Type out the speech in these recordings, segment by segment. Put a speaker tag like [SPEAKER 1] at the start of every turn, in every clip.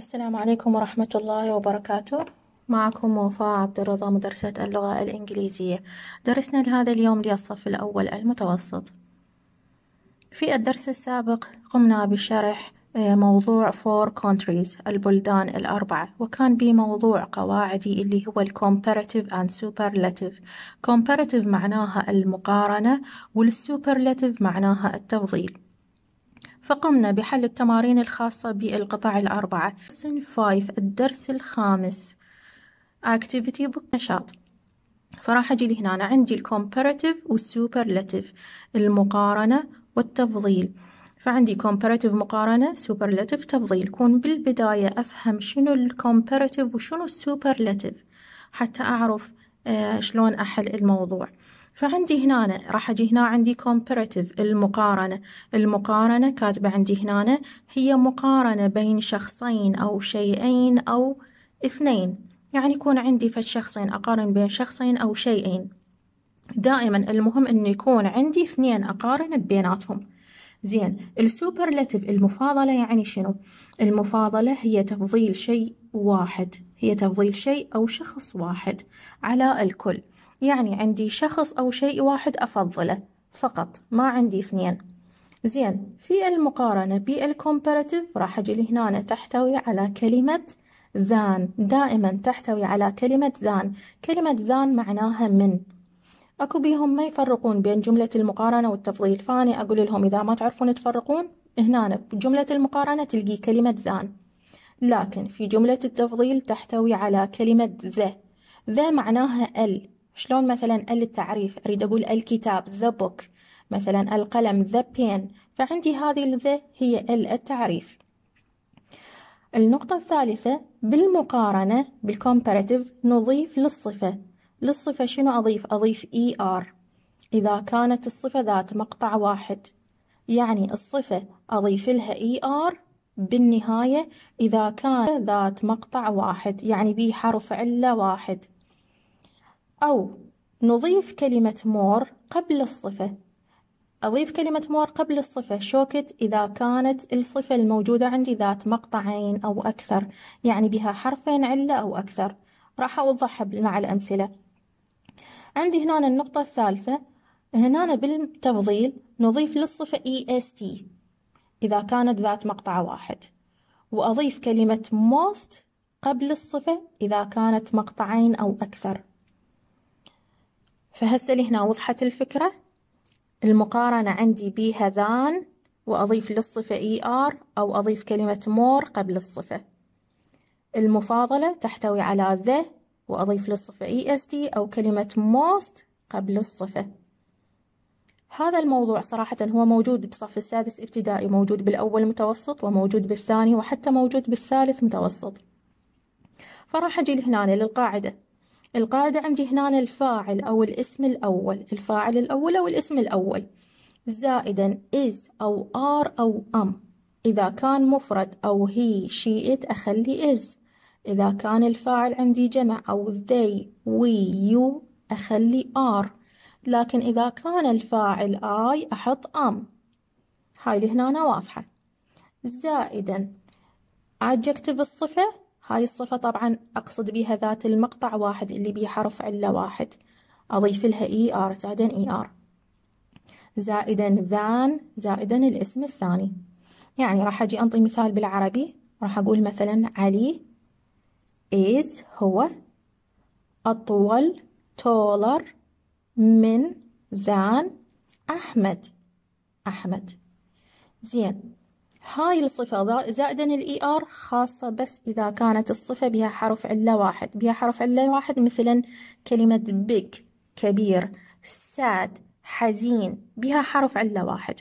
[SPEAKER 1] السلام عليكم ورحمة الله وبركاته معكم وفاء عبد الرضا مدرسة اللغة الإنجليزية درسنا لهذا اليوم للصف الأول المتوسط في الدرس السابق قمنا بشرح آه، موضوع فور countries البلدان الأربعة وكان بموضوع قواعدي اللي هو comparative and superlative comparative معناها المقارنة والsuperlative معناها التفضيل فقمنا بحل التمارين الخاصة بالقطع الأربعة سن 5 الدرس الخامس activity book نشاط فراح أجي لهنا أنا عندي الكومباراتيف والسوبرلاتيف المقارنة والتفضيل فعندي comparative مقارنة superlative تفضيل كون بالبداية أفهم شنو الcomparative وشنو السوبرلاتيف حتى أعرف آه، شلون أحل الموضوع فعندي هنا راح أجي هنا عندي comparative المقارنة المقارنة كاتبة عندي هنا هي مقارنة بين شخصين أو شيئين أو اثنين يعني يكون عندي فد شخصين أقارن بين شخصين أو شيئين دائما المهم أنه يكون عندي اثنين أقارن بيناتهم زين السوبرلاتيف المفاضلة يعني شنو؟ المفاضلة هي تفضيل شيء واحد هي تفضيل شيء أو شخص واحد على الكل يعني عندي شخص أو شيء واحد أفضله فقط ما عندي اثنين زين في المقارنة بالكومباراتيف راح أجي لهنا تحتوي على كلمة ذان دائما تحتوي على كلمة ذان كلمة ذان معناها من أكو بيهم ما يفرقون بين جملة المقارنة والتفضيل فاني أقول لهم إذا ما تعرفون تفرقون هنا بجملة المقارنة تلقي كلمة ذان لكن في جملة التفضيل تحتوي على كلمة ذا ذا معناها ال شلون مثلا التعريف أريد أقول الكتاب the book مثلا القلم the pen فعندي هذه the هي التعريف النقطة الثالثة بالمقارنة بالكومباراتيف نضيف للصفة للصفة شنو أضيف؟ أضيف ER إذا كانت الصفة ذات مقطع واحد يعني الصفة أضيف لها ER بالنهاية إذا كان ذات مقطع واحد يعني به حرف علة واحد أو نضيف كلمة مور قبل الصفة أضيف كلمة مور قبل الصفة شوكت إذا كانت الصفة الموجودة عندي ذات مقطعين أو أكثر يعني بها حرفين علة أو أكثر راح أوضحها مع الأمثلة عندي هنا النقطة الثالثة هنا بالتفضيل نضيف للصفة EST إذا كانت ذات مقطع واحد وأضيف كلمة most قبل الصفة إذا كانت مقطعين أو أكثر فهسه لهنا وضحت الفكرة المقارنة عندي بهذان وأضيف للصفة اي e ار أو أضيف كلمة مور قبل الصفة المفاضلة تحتوي على ذا وأضيف للصفة اي اس تي أو كلمة most قبل الصفة هذا الموضوع صراحة هو موجود بصف السادس ابتدائي موجود بالأول متوسط وموجود بالثاني وحتى موجود بالثالث متوسط فراح أجي هنا للقاعدة القاعدة عندي هنا الفاعل أو الاسم الأول الفاعل الأول أو الاسم الأول زائدا is أو are أو am إذا كان مفرد أو he she it أخلي is إذا كان الفاعل عندي جمع أو they we you أخلي are لكن إذا كان الفاعل I أحط am هاي اللي هنا واضحة زائدا adjective الصفة هاي الصفة طبعا أقصد بها ذات المقطع واحد اللي بيه حرف علة واحد أضيف لها إي آر زائدا إي آر زائدا ذان زائدا الاسم الثاني يعني راح أجي أنطي مثال بالعربي راح أقول مثلا علي is هو أطول taller من ذان أحمد أحمد زين هاي الصفة زائدا الاي ار e خاصة بس إذا كانت الصفة بها حرف علة واحد بها حرف علة واحد مثلا كلمة big كبير sad حزين بها حرف علة واحد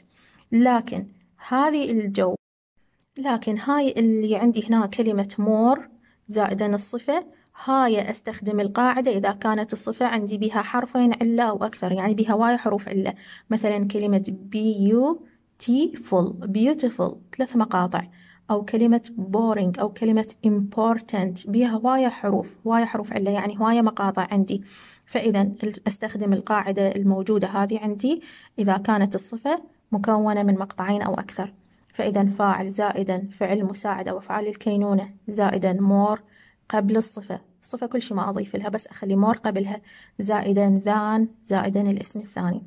[SPEAKER 1] لكن هذه الجو لكن هاي اللي عندي هنا كلمة مور زائدا الصفة هاي أستخدم القاعدة إذا كانت الصفة عندي بها حرفين علة أو أكثر يعني بها واي حروف علة مثلا كلمة بي يو تي فول بيوتيفول ثلاث مقاطع أو كلمة بورينج أو كلمة امبورتنت بها هواية حروف هواية حروف علة يعني هواية مقاطع عندي فإذا أستخدم القاعدة الموجودة هذه عندي إذا كانت الصفة مكونة من مقطعين أو أكثر فإذا فاعل زائدا فعل مساعد أو أفعال الكينونة زائدا مور قبل الصفة الصفة كل شيء ما أضيف لها بس أخلي مور قبلها زائدا ذان زائدا الاسم الثاني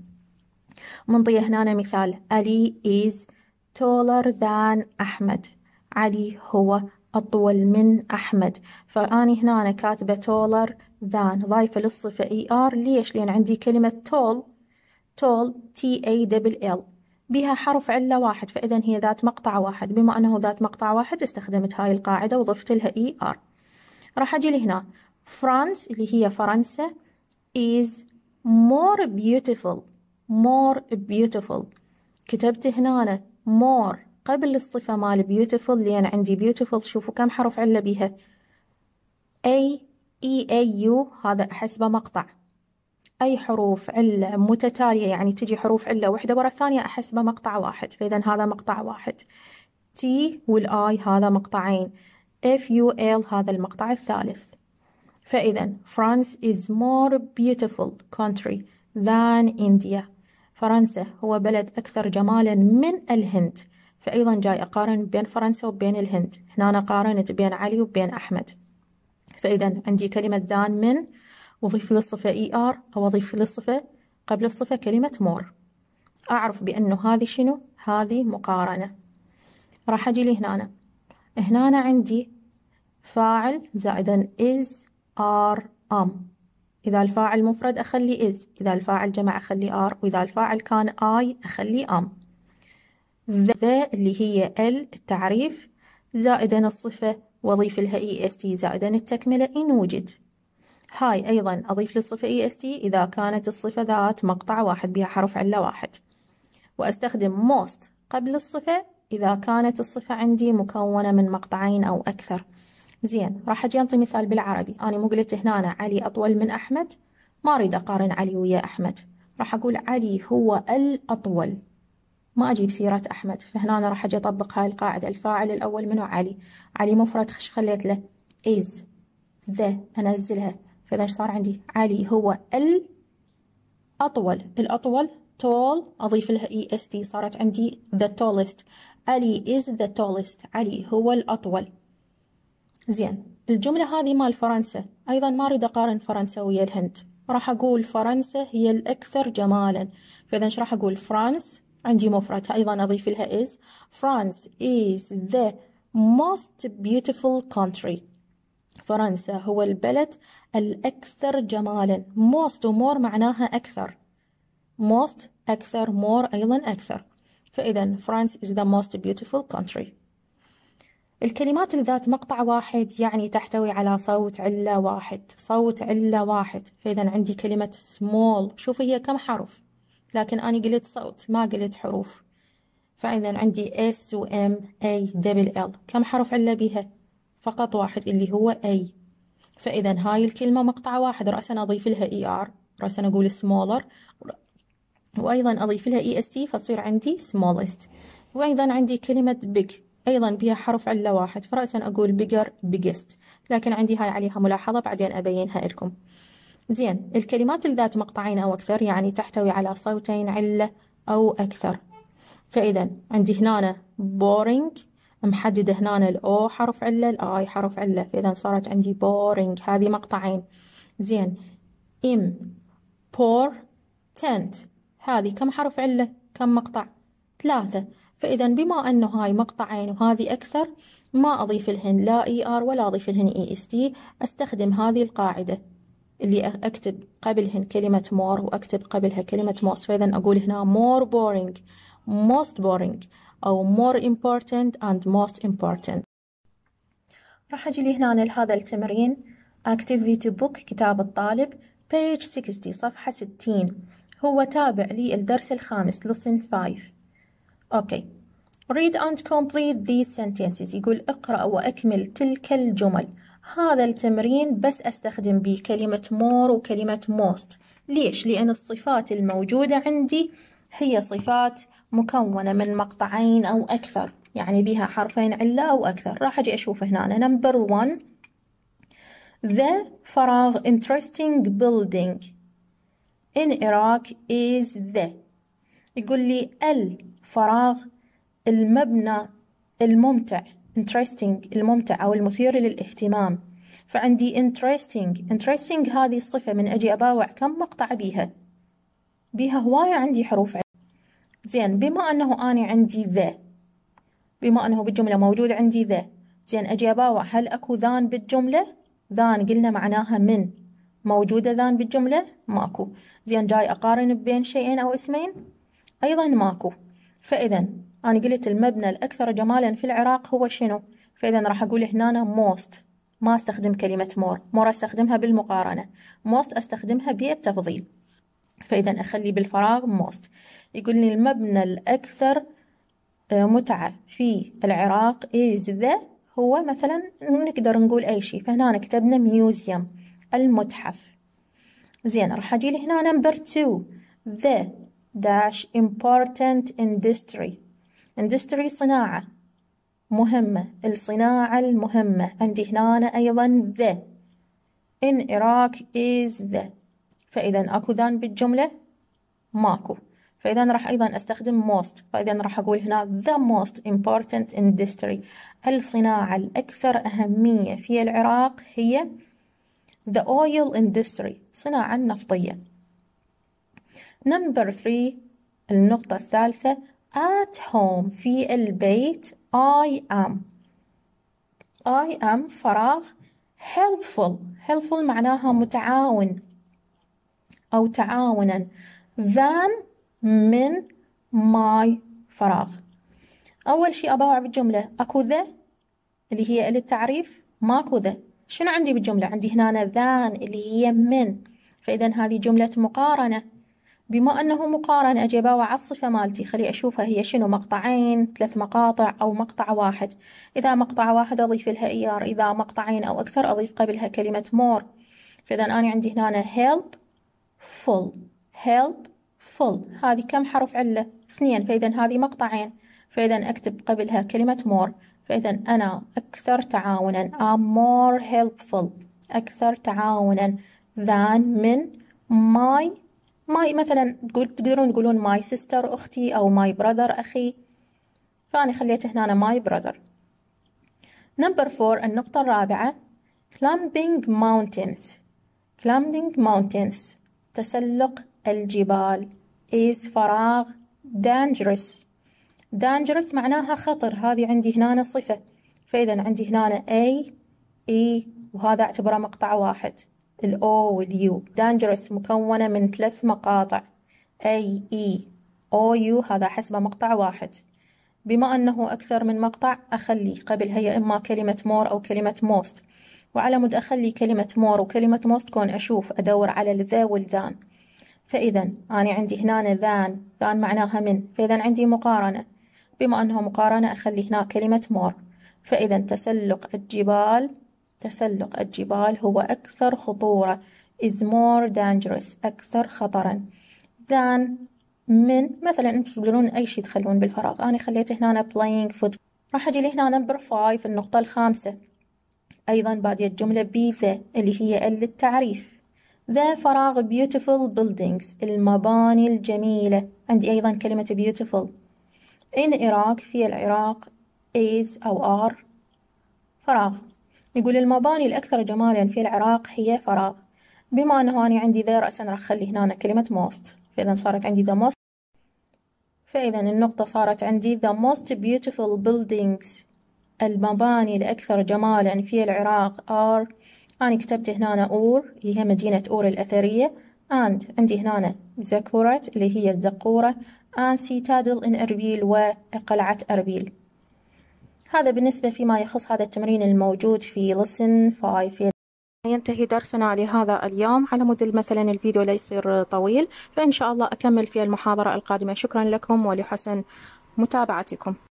[SPEAKER 1] منطية هنا مثال علي is taller than أحمد علي هو أطول من أحمد فأني هنا أنا كاتبة taller than ضايفة للصفة er ليش؟ لأن عندي كلمة tall tall t a double l بها حرف علة واحد فإذا هي ذات مقطع واحد بما أنه ذات مقطع واحد استخدمت هاي القاعدة وضفت لها er راح أجي لهنا فرانس اللي هي فرنسا is more beautiful more beautiful كتبت هنا more قبل الصفة مال beautiful لأن عندي beautiful شوفوا كم حرف علة بيها A E A U هذا أحسبه مقطع أي حروف علة متتالية يعني تجي حروف علة واحدة ورا الثانية أحسبه مقطع واحد فإذا هذا مقطع واحد T والآي هذا مقطعين F U L هذا المقطع الثالث فإذا France is more beautiful country than India فرنسا هو بلد أكثر جمالا من الهند فأيضا جاي أقارن بين فرنسا وبين الهند هنا أنا قارنت بين علي وبين أحمد فإذا عندي كلمة ذان من أضيف للصفة إي آر أو أضيف للصفة قبل الصفة كلمة مور أعرف بأنه هذه شنو هذه مقارنة راح أجي لي هنا هنا عندي فاعل زائدا is are am إذا الفاعل مفرد أخلي is إذا الفاعل جمع أخلي are وإذا الفاعل كان I أخلي am ذا اللي هي ال التعريف زائدا الصفة وأضيف لها est زائدا التكملة إن وجد هاي أيضا أضيف للصفة est إذا كانت الصفة ذات مقطع واحد بها حرف علة واحد وأستخدم most قبل الصفة إذا كانت الصفة عندي مكونة من مقطعين أو أكثر زين راح اجي انطي مثال بالعربي انا مو قلت هنا أنا علي اطول من احمد ما اريد اقارن علي ويا احمد راح اقول علي هو الاطول ما اجيب سيره احمد فهنا أنا راح اجي اطبق هاي القاعده الفاعل الاول منو علي علي مفرد خش خليت له is the انزلها فاذا ايش صار عندي علي هو الاطول الاطول tall أضيف لها EST صارت عندي the tallest علي is the tallest علي هو الأطول زين الجملة هذه مال فرنسا أيضا ما أريد أقارن فرنسا ويا الهند راح أقول فرنسا هي الأكثر جمالا فإذا إيش راح أقول فرانس عندي مفردها أيضا أضيف لها is France is the most beautiful country فرنسا هو البلد الأكثر جمالا most ومور معناها أكثر most أكثر more أيضا أكثر فإذا France is the most beautiful country الكلمات الذات مقطع واحد يعني تحتوي على صوت علة واحد صوت علة واحد فإذا عندي كلمة small شوف هي كم حرف لكن أنا قلت صوت ما قلت حروف فإذا عندي S و M A double L كم حرف علة بها فقط واحد اللي هو A فإذا هاي الكلمة مقطع واحد رأسا أضيف لها ER رأسا أقول smaller وأيضا أضيف لها EST فتصير عندي smallest وأيضا عندي كلمة big أيضا بها حرف علة واحد فرأسا أقول bigger biggest لكن عندي هاي عليها ملاحظة بعدين أبينها لكم زين الكلمات ذات مقطعين أو أكثر يعني تحتوي على صوتين علة أو أكثر فإذا عندي هنا boring محددة هنا الأو حرف علة الآي حرف علة فإذا صارت عندي boring هذه مقطعين زين im poor tent هذه كم حرف علة كم مقطع ثلاثة فإذا بما أنه هاي مقطعين وهذه أكثر ما أضيف لهن لا اي ار ولا أضيف لهن اي اس تي أستخدم هذه القاعدة اللي أكتب قبلهن كلمة مور وأكتب قبلها كلمة موست فإذا أقول هنا more boring most boring أو more important and most important راح أجي هنا لهذا التمرين activity book كتاب الطالب page 60 صفحة 60 هو تابع للدرس الخامس لسن 5 اوكي read and complete these sentences يقول اقرأ وأكمل تلك الجمل هذا التمرين بس أستخدم به كلمة more وكلمة most ليش؟ لأن الصفات الموجودة عندي هي صفات مكونة من مقطعين أو أكثر يعني بها حرفين علة أو أكثر راح أجي أشوف هنا أنا نمبر 1 The فراغ interesting building in Iraq is the يقول لي ال فراغ المبنى الممتع interesting الممتع أو المثير للاهتمام فعندي interesting interesting هذه الصفة من أجي أباوع كم مقطع بيها بيها هواية عندي حروف زين بما أنه أنا عندي ذا بما أنه بالجملة موجود عندي ذا زين أجي أباوع هل أكو ذان بالجملة ذان قلنا معناها من موجودة ذان بالجملة ماكو زين جاي أقارن بين شيئين أو اسمين أيضا ماكو فإذا أنا قلت المبنى الأكثر جمالا في العراق هو شنو؟ فإذا راح أقول هنا موست ما استخدم كلمة مور مور استخدمها بالمقارنة موست استخدمها بالتفضيل فإذا أخلي بالفراغ موست يقول لي المبنى الأكثر آه، متعة في العراق is the هو مثلا نقدر نقول أي شيء فهنا كتبنا ميوزيوم المتحف زين راح أجي لهنا نمبر 2 the داش important industry industry صناعة مهمة الصناعة المهمة عندي هنا أيضا the in Iraq is the فإذا أكو ذان بالجملة ماكو فإذا راح أيضا أستخدم most فإذا راح أقول هنا the most important industry الصناعة الأكثر أهمية في العراق هي the oil industry صناعة النفطية نمبر three النقطة الثالثة at home في البيت I am I am فراغ helpful helpful معناها متعاون أو تعاونا than من my فراغ أول شيء أبوع بالجملة أكو ذا اللي هي للتعريف ماكو ذا شنو عندي بالجملة عندي هنا ذان اللي هي من فإذا هذه جملة مقارنة بما أنه مقارنة أجي باوع الصفة مالتي خلي أشوفها هي شنو مقطعين ثلاث مقاطع أو مقطع واحد إذا مقطع واحد أضيف لها إيار إذا مقطعين أو أكثر أضيف قبلها كلمة more فإذا أنا عندي هنا help full help full هذه كم حرف علة اثنين فإذا هذه مقطعين فإذا أكتب قبلها كلمة more فإذا أنا أكثر تعاونا I'm more helpful أكثر تعاونا than من my ماي مثلا تقدرون تقولون ماي سيستر أختي أو ماي براذر أخي فأنا خليت هنا ماي براذر نمبر فور النقطة الرابعة climbing mountains climbing mountains تسلق الجبال is فراغ dangerous dangerous معناها خطر هذه عندي هنا صفة فإذا عندي هنا A E وهذا اعتبره مقطع واحد الأو واليو dangerous مكونة من ثلاث مقاطع A E O U هذا حسب مقطع واحد بما أنه أكثر من مقطع أخلي قبل هي إما كلمة more أو كلمة most وعلى مد أخلي كلمة more وكلمة most كون أشوف أدور على الذا والذان فإذا أنا عندي هنا ذان ذان معناها من فإذا عندي مقارنة بما أنه مقارنة أخلي هنا كلمة more فإذا تسلق الجبال تسلق الجبال هو أكثر خطورة is more dangerous أكثر خطرا than من مثلا انتم تقدرون اي شيء تخلون بالفراغ انا خليت هنا playing football راح اجي لهنا number five النقطة الخامسة ايضا بادية الجملة be the اللي هي ال للتعريف ذا فراغ beautiful buildings المباني الجميلة عندي أيضا كلمة beautiful in Iraq في العراق is أو are فراغ يقول المباني الأكثر جمالا في العراق هي فراغ بما أنه أنا عندي ذا رأسا راح أخلي هنا كلمة most فإذا صارت عندي the most فإذا النقطة صارت عندي the most beautiful buildings المباني الأكثر جمالا في العراق are أنا كتبت هنا أور اللي هي مدينة أور الأثرية and عندي هنا زكورة اللي هي الزقورة and citadel in أربيل وقلعة أربيل هذا بالنسبة فيما يخص هذا التمرين الموجود في لسن 5 ينتهي درسنا لهذا اليوم على مدى مثلا الفيديو ليصير طويل فإن شاء الله أكمل في المحاضرة القادمة شكرا لكم ولحسن متابعتكم